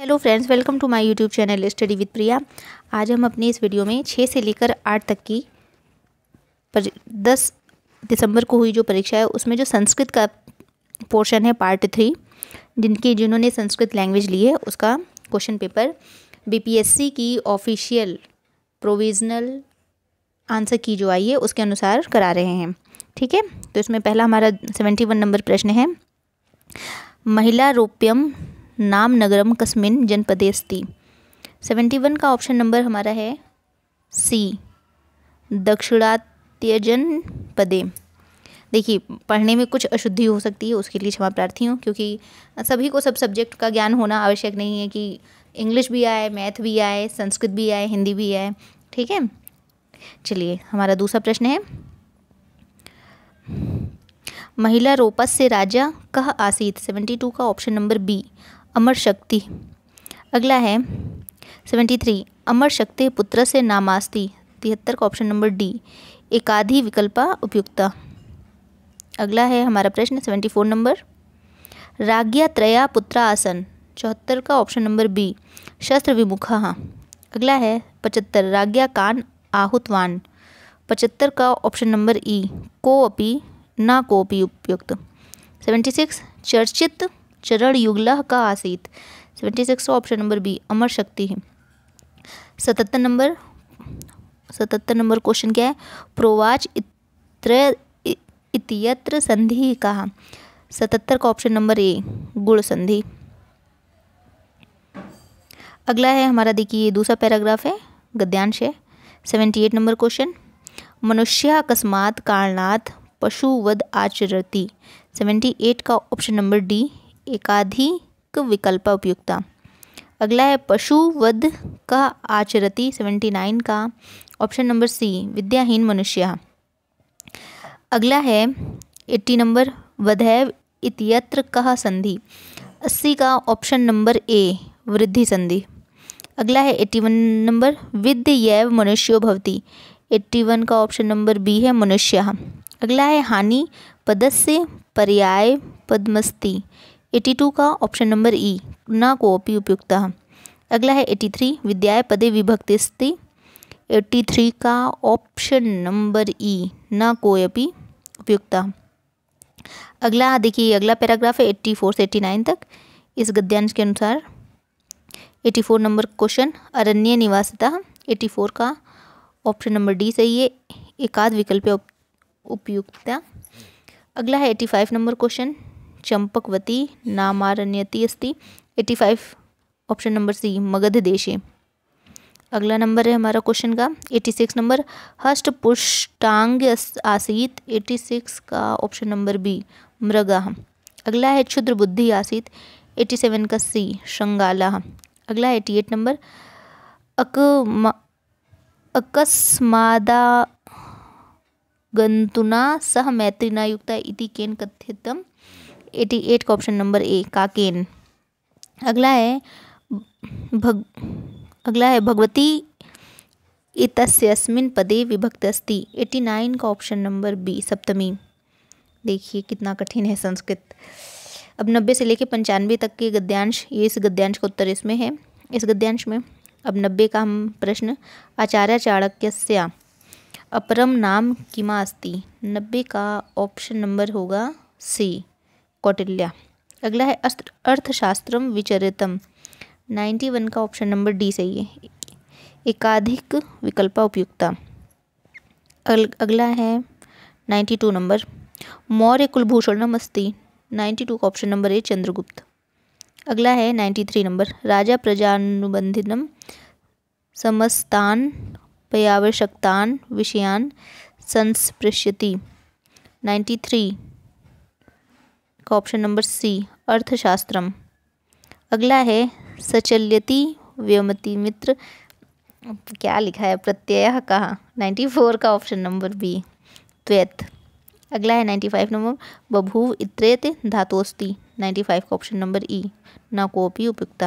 Hello friends welcome to my YouTube channel study with Priya आज हम अपने इस वीडियो में छः से लेकर आठ तक की पर दस दिसंबर को हुई जो परीक्षा है उसमें जो संस्कृत का पोर्शन है पार्ट थ्री जिनकी जिन्होंने संस्कृत लैंग्वेज ली है उसका क्वेश्चन पेपर बीपीएससी की ऑफिशियल प्रोविजनल आंसर की जो आई है उसके अनुसार करा रहे हैं ठीक है तो इसमें पहला हमारा सेवेंटी वन नंबर प्रश्न है महिला रोप्यम नाम नगरम कस्मिन जनपदे अस्ति सेवेंटी वन का ऑप्शन नंबर हमारा है सी दक्षिणात्यजन पदे देखिए पढ़ने में कुछ अशुद्धि हो सकती है उसके लिए क्षमा प्रार्थी हूँ क्योंकि सभी को सब सब्जेक्ट का ज्ञान होना आवश्यक नहीं है कि इंग्लिश भी आए मैथ भी आए संस्कृत भी आए हिंदी भी आए ठीक है चलिए हमारा दूसरा प्रश्न है महिला रोपस से राजा कह आसीत सेवेंटी टू का option number B Amarshakti अगला है सेवेंटी थ्री अमर शक्ति पुत्र से नामास्ती तिहत्तर का ऑप्शन नंबर डी एकाधि विकल्पा उपयुक्ता अगला है हमारा प्रश्न सेवेंटी फोर नंबर राज्ञा त्रया पुत्र आसन चौहत्तर का ऑप्शन नंबर बी शस्त्र विमुखा हाँ। अगला है पचहत्तर राज्ञा कान आहुतवान पचहत्तर का ऑप्शन नंबर ई को अपी ना अपी उपयुक्त सेवेंटी सिक्स चर्चित चरण युगलह का आसीत seventy six option number B Amarshakti है सतहत्तर नंबर सतहत्तर नंबर क्वेश्चन क्या है प्रोवाच इत्र इतियत्र संधि कहा सतहत्तर का ऑप्शन नंबर ए गुण संधि अगला है हमारा देखिए दूसरा पैराग्राफ है गद्यांश है सेवेंटी एट नंबर क्वेश्चन मनुष्य अकस्मात कारणात पशुवध आचरती सेवेंटी एट का ऑप्शन नंबर डी एकाधिक विकल्प उपयुक्ता अगला है पशु वध का आचरती सेवेंटी नाइन का ऑप्शन नंबर सी विद्याहीन मनुष्य अगला है एट्टी नंबर वधैव इतियत्र कह संधि अस्सी का ऑप्शन नंबर ए वृद्धि संधि अगला है एट्टी वन नंबर विद्यव मनुष्यो भवती एट्टी वन का ऑप्शन नंबर बी है मनुष्य अगला है हानि पदस्य पर्याय पद्मस्ती एटी टू का ऑप्शन नंबर ई न को अपी उपयुक्त अगला है एटी थ्री विद्याय पदे विभक्ति स्थिति एट्टी थ्री का ऑप्शन नंबर ई न कोई अपी उपयुक्त अगला देखिए अगला पैराग्राफ है एट्टी फोर से एट्टी नाइन तक इस गद्यांश के अनुसार एट्टी फोर नंबर क्वेश्चन अरण्य निवासता एट्टी फोर का ऑप्शन नंबर डी सही है एकाध विकल्प उपयुक्तता अगला है eighty five number question Champakavati नामारण्यती अस्ति eighty five option number C Magadha देशे अगला नंबर है हमारा क्वेश्चन का एटी सिक्स नंबर हस्ट पुष्टांग आसीत एटी सिक्स का ऑप्शन नंबर बी मृगा अगला है क्षुद्र बुद्धि आसीत एटी सेवन का सी शंगाला अगला एटी एट नंबर अक अकस्मादा गंतुना सह मैत्रिना युक्ता इति केन कथितम एटी एट का ऑप्शन नंबर ए काकेन अगला है भग अगला है भगवती इतस्यस्मिन पदे विभक्त अस्ति एटी नाइन का ऑप्शन नंबर बी सप्तमी देखिए कितना कठिन है संस्कृत अब नब्बे से लेकर पंचानवे तक के गद्यांश ये इस गद्यांश का उत्तर इसमें है इस गद्यांश में अब नब्बे का हम प्रश्न आचार्य चाणक्य अपरम नाम किमा अस्ति नब्बे का ऑप्शन नंबर होगा सी कौटिल्या अगला है अर्थशास्त्र विचरितम नाइन्टी वन का ऑप्शन नंबर डी सही है एकाधिक विकल्प उपयुक्ता अगला है नाइन्टी टू नंबर मौर्य कुलभूषण नमस्ती नाइन्टी टू का ऑप्शन नंबर ए चंद्रगुप्त अगला है नाइन्टी थ्री नंबर राजा प्रजानुबंधनम समस्तान पयावश्यकतान विषयान संस्पृश्यति नाइन्टी थ्री का ऑप्शन नंबर सी अर्थशास्त्रम अगला है सचल्यति व्यमति मित्र क्या लिखा है प्रत्यय कहा नाइन्टी फोर का ऑप्शन नंबर बी त्वेत अगला है नाइन्टी फाइव नंबर बभूव इत्रेत धातोस्ती नाइन्टी फाइव का ऑप्शन नंबर ई ना कोपी उपयुक्त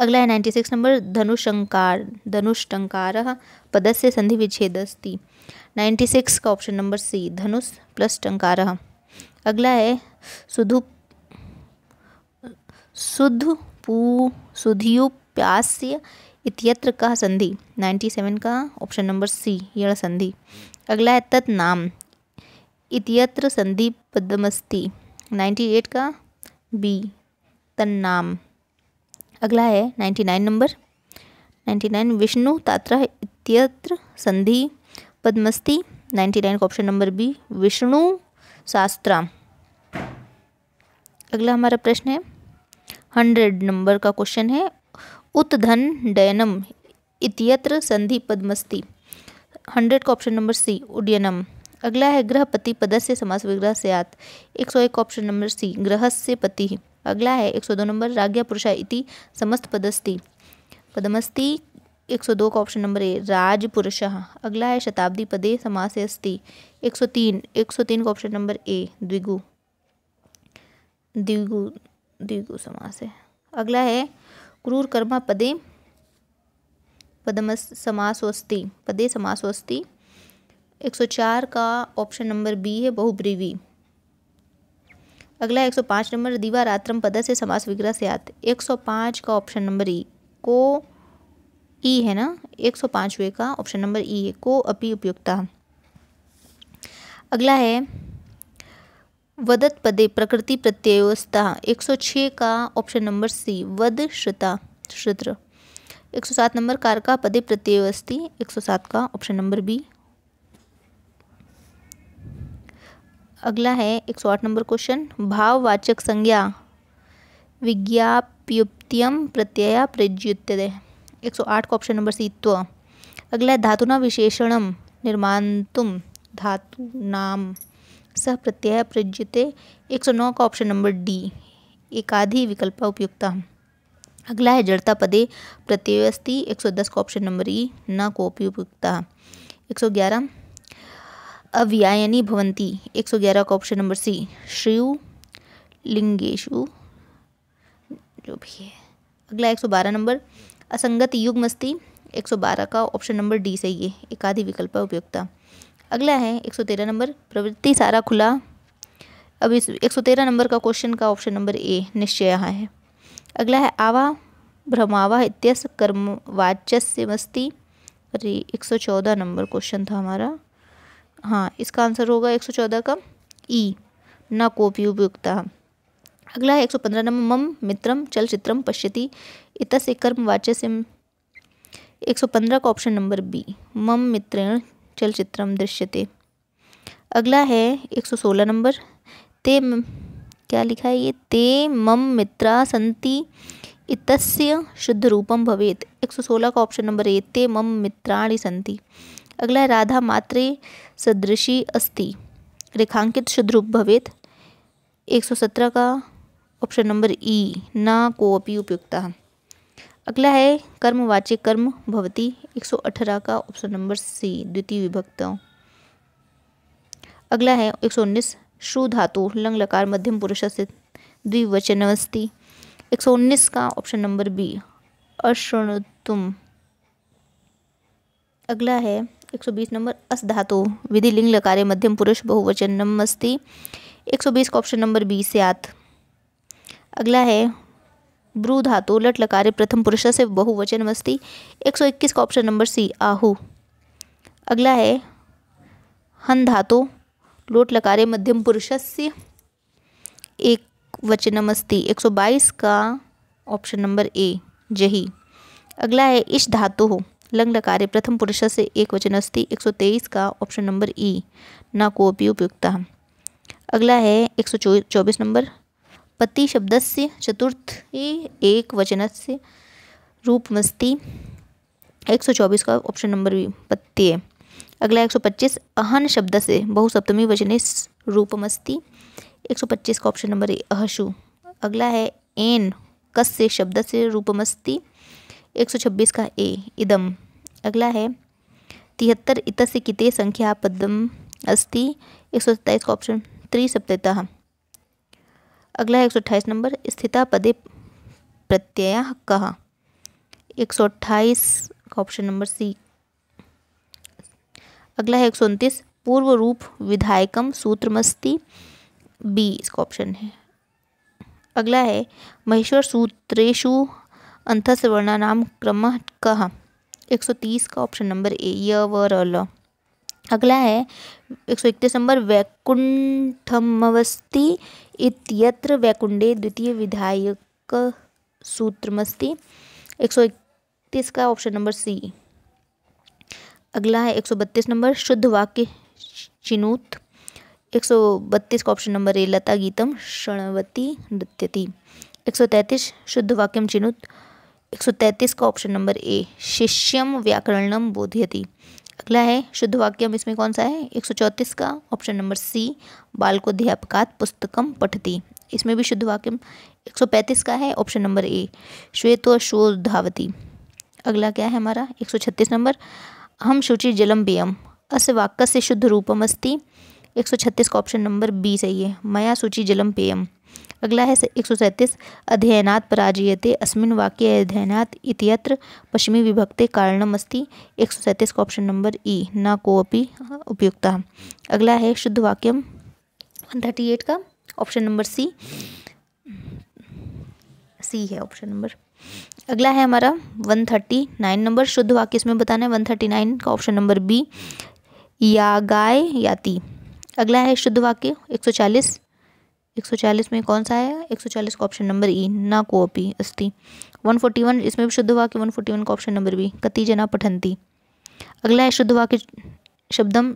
अगला है नाइन्टी सिक्स नंबर धनुषंकार धनुष्टंकार पदस्य संधि विच्छेद अस्ती नाइन्टी सिक्स का ऑप्शन नंबर सी धनुष प्लस टंकार अगला है सुधु सुध पू प्यास्य इत्यत्र का संधि 97 का ऑप्शन नंबर सी यह संधि अगला है तत् नाम इत्यत्र संधि पद्मस्ति 98 का बी तन्नाम अगला है 99 नंबर 99 विष्णु तात्र इत्यत्र संधि नाइन्टी 99 का ऑप्शन नंबर बी विष्णु शास्त्रा अगला हमारा प्रश्न है हंड्रेड नंबर का क्वेश्चन है उत्धन डयनम इतियत्र संधि पद्मस्ती हंड्रेड का ऑप्शन नंबर सी उडयनम अगला है ग्रहपति पद से समास विग्रह से आत एक सौ एक ऑप्शन नंबर सी ग्रह से पति अगला है एक सौ दो नंबर राज्ञा पुरुषा इति समस्त पदस्ती पदमस्ती एक सौ दो का ऑप्शन नंबर ए राज पुरुष अगला है शताब्दी पदे समास अस्ति एक सौ तीन एक सौ तीन का ऑप्शन नंबर ए द्विगु द्विगु द्विगु समास है अगला है क्रूर कर्मा पदे पदम समासोस्ति पदे समासोस्ति 104 का ऑप्शन नंबर बी है बहुब्रीवी अगला 105 नंबर दिवारात्रम पद से समास विग्रह से आते 105 का ऑप्शन नंबर ई को ई e है ना 105वें का ऑप्शन नंबर ई है को अपी उपयुक्ता अगला है वदत पदे प्रकृति सौ 106 का ऑप्शन नंबर सी वद श्रुता श्रुत्र 107 नंबर कार का पदे सौ 107 का ऑप्शन नंबर बी अगला है 108 नंबर क्वेश्चन भाववाचक संज्ञा विज्ञाप्युप्तियम प्रत्यय प्रज्युत्य 108 का ऑप्शन नंबर सी त्व अगला है धातुना विशेषणम निर्मातुम धातु नाम सह प्रत्यय प्रयुज्यते एक सौ नौ का ऑप्शन नंबर डी एकाधि विकल्प उपयुक्ता अगला है जड़ता पदे प्रत्ययस्थी एक सौ दस का ऑप्शन नंबर ई न कोपी उपयुक्ता एक सौ ग्यारह अव्यायनी भवंती एक सौ ग्यारह का ऑप्शन नंबर सी श्रियु लिंगेशु जो भी है अगला एक सौ बारह नंबर असंगत युग्मस्थी एक सौ बारह का ऑप्शन नंबर डी सही है एकाधि विकल्प उपयुक्ता अगला है एक सौ तेरह नंबर प्रवृत्ति सारा खुला अब इस एक सौ तेरह नंबर का क्वेश्चन का ऑप्शन नंबर ए निश्चय यहाँ है अगला है आवा भ्रमावा इत्यस कर्म वाचस्य मस्ती अरे एक सौ चौदह नंबर क्वेश्चन था हमारा हाँ इसका आंसर होगा एक सौ चौदह का ई न कोपी उपयुक्ता अगला है एक सौ पंद्रह नंबर मम मित्रम चलचित्रम पश्यति इतस कर्म वाचस्य एक सौ पंद्रह का ऑप्शन नंबर बी मम मित्रेण दृश्य दृश्यते अगला है एक सौ सोलह नंबर ते क्या लिखा है ये ते मम मित्रा संति इतस्य शुद्ध रूपम भवेत एक सौ सोलह का ऑप्शन नंबर ए ते मम मित्राणी संति अगला है राधा मात्रे सदृशी अस्ति रेखांकित शुद्ध रूप भवेत एक सौ सत्रह का ऑप्शन नंबर ई ना कोऽपि उपयुक्ता अगला है कर्मवाचिक कर्म भवती 118 का ऑप्शन नंबर सी द्वितीय विभक्त अगला है 119 शु धातु लंग लकार मध्यम पुरुष से सौ उन्नीस का ऑप्शन नंबर बी अश्रणुतुम अगला है 120 नंबर अस धातु विधि लिंग लकारे मध्यम पुरुष बहुवचन नमस्ती 120 का ऑप्शन नंबर बी से आत अगला है ब्रू धातु लट लकारे प्रथम पुरुष से बहुवचन मस्ती 121 का ऑप्शन नंबर सी आहू अगला है हन धातु लोट लकारे मध्यम पुरुष से एक वचनम सौ बाईस का ऑप्शन नंबर ए जही अगला है इश धातु हो लंग लकारे प्रथम पुरुष से एक वचन सौ तेईस का ऑप्शन नंबर ई ना को भी अगला है चौबीस नंबर पति से चतुर्थ एक से रूपमस्ती एक सौ चौबीस का ऑप्शन नंबर भी पत्ती है अगला एक सौ पच्चीस अहन शब्द से बहुसप्तमी वचने रूपमस्ती एक सौ पच्चीस का ऑप्शन नंबर ए अहशु अगला है एन कस शब्द से रूपमस्ती एक सौ छब्बीस का ए इदम अगला है तिहत्तर इत से संख्या पदम अस्ति एक सौ सत्ताईस का ऑप्शन त्रिसप्तः अगला है एक नंबर स्थितापदे प्रत्यय कहा एक का ऑप्शन नंबर सी अगला है एक सौ पूर्व रूप विधायकम सूत्रमस्ति बी इसका ऑप्शन है अगला है महेश्वर सूत्रेशु नाम क्रम कहा एक सौ तीस का ऑप्शन नंबर ए य व र अगला है एक सौ इकतीस नंबर वैकुंठमस्ती इत्यत्र वैकुंडे द्वितीय विधायक सूत्रमस्ती एक सौ इकतीस का ऑप्शन नंबर सी अगला है एक सौ बत्तीस नंबर शुद्ध वाक्य चिनूत एक सौ बत्तीस का ऑप्शन नंबर ए लता गीतम शणवती नृत्यति एक सौ तैंतीस शुद्ध वाक्यम चिनुत एक सौ तैंतीस का ऑप्शन नंबर ए शिष्यम व्याकरणम बोधयति अगला है शुद्ध वाक्यम इसमें कौन सा है एक सौ चौंतीस का ऑप्शन नंबर सी बालकोध्यापकात पुस्तकम पठती इसमें भी शुद्ध वाक्यम एक सौ पैंतीस का है ऑप्शन नंबर ए श्वेतो शोधावती अगला क्या है हमारा एक सौ छत्तीस नंबर अहम शुचि जलम बेयम अस वाक्य से शुद्ध रूपम अस्ति एक सौ छत्तीस का ऑप्शन नंबर बी सही है मया सूची जलम पेयम अगला है एक सौ सैंतीस अध्ययनात् पराजयते अस्मिन वाक्य अध्ययनात् इत्यत्र पश्चिमी विभक्ते कारणम अस्ति एक सौ सैंतीस का ऑप्शन नंबर ई न कोऽपि उपयुक्ता अगला है शुद्ध वाक्यम वन थर्टी एट का ऑप्शन नंबर सी सी है ऑप्शन नंबर अगला है हमारा वन थर्टी नाइन नंबर शुद्ध वाक्य इसमें बताना है वन थर्टी नाइन का ऑप्शन नंबर बी या गाय याति अगला है शुद्ध वाक्य एक सौ चालीस 140 में कौन सा आया 140 का ऑप्शन नंबर ई ना कोपी फोर्टी 141 इसमें भी शुद्ध वाक्य 141 का ऑप्शन नंबर बी कति जना पठंती अगला है शुद्ध वाक्य शब्दम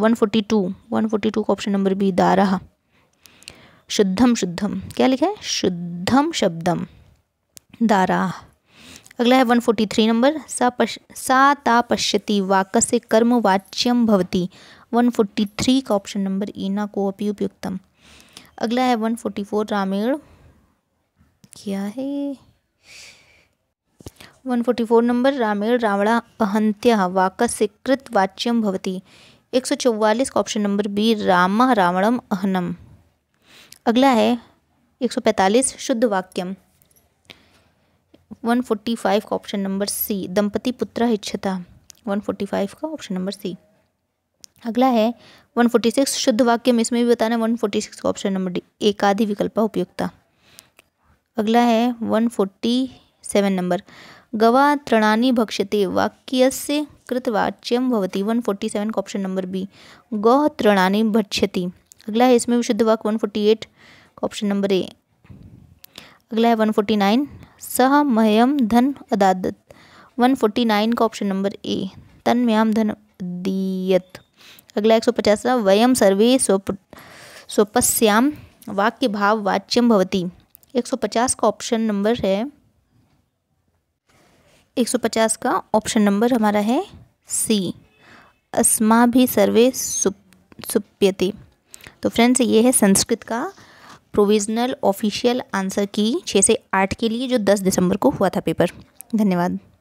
142 142 का ऑप्शन नंबर बी दारा शुद्धम शुद्धम क्या लिखा है शुद्धम शब्दम दारा अगला है 143 नंबर सा पश सा ता पश्यति वाक से कर्म वाच्यम भवती 143 का ऑप्शन नंबर e, ना को अपी उपयुक्तम अगला है वन फोर्टी फोर रामेण क्या है वन फोर्टी फोर नंबर रामेण रावणा अहंत्या वाकस्यकृत वाच्यम भवती एक सौ चौवालीस का ऑप्शन नंबर बी राम रावणम अहनम अगला है एक सौ पैंतालीस शुद्ध वाक्यम वन फोर्टी फाइव का ऑप्शन नंबर सी दंपति पुत्र इच्छता वन फोर्टी फाइव का ऑप्शन नंबर सी अगला है 146 शुद्ध वाक्य में इसमें भी बताना है 146 का ऑप्शन नंबर डी एकाधि विकल्प उपयुक्ता अगला है 147 नंबर गवा तृणानी भक्ष्यते वाक्य से कृतवाच्यम भवती 147 का ऑप्शन नंबर बी गौ तृणानी भक्ष्यति अगला है इसमें भी शुद्ध वाक्य 148 एट ऑप्शन नंबर ए अगला है 149 सह मह्यम धन अदादत 149 का ऑप्शन नंबर ए तन्मयाम धन दीयत अगला एक सौ पचास वयम सर्वे स्वप स्वपस्याम वाक्य भाव वाच्यम भवती एक सौ पचास का ऑप्शन नंबर है एक सौ पचास का ऑप्शन नंबर हमारा है सी अस्मा भी सर्वे सुप सुप्यते तो फ्रेंड्स ये है संस्कृत का प्रोविजनल ऑफिशियल आंसर की छः से आठ के लिए जो दस दिसंबर को हुआ था पेपर धन्यवाद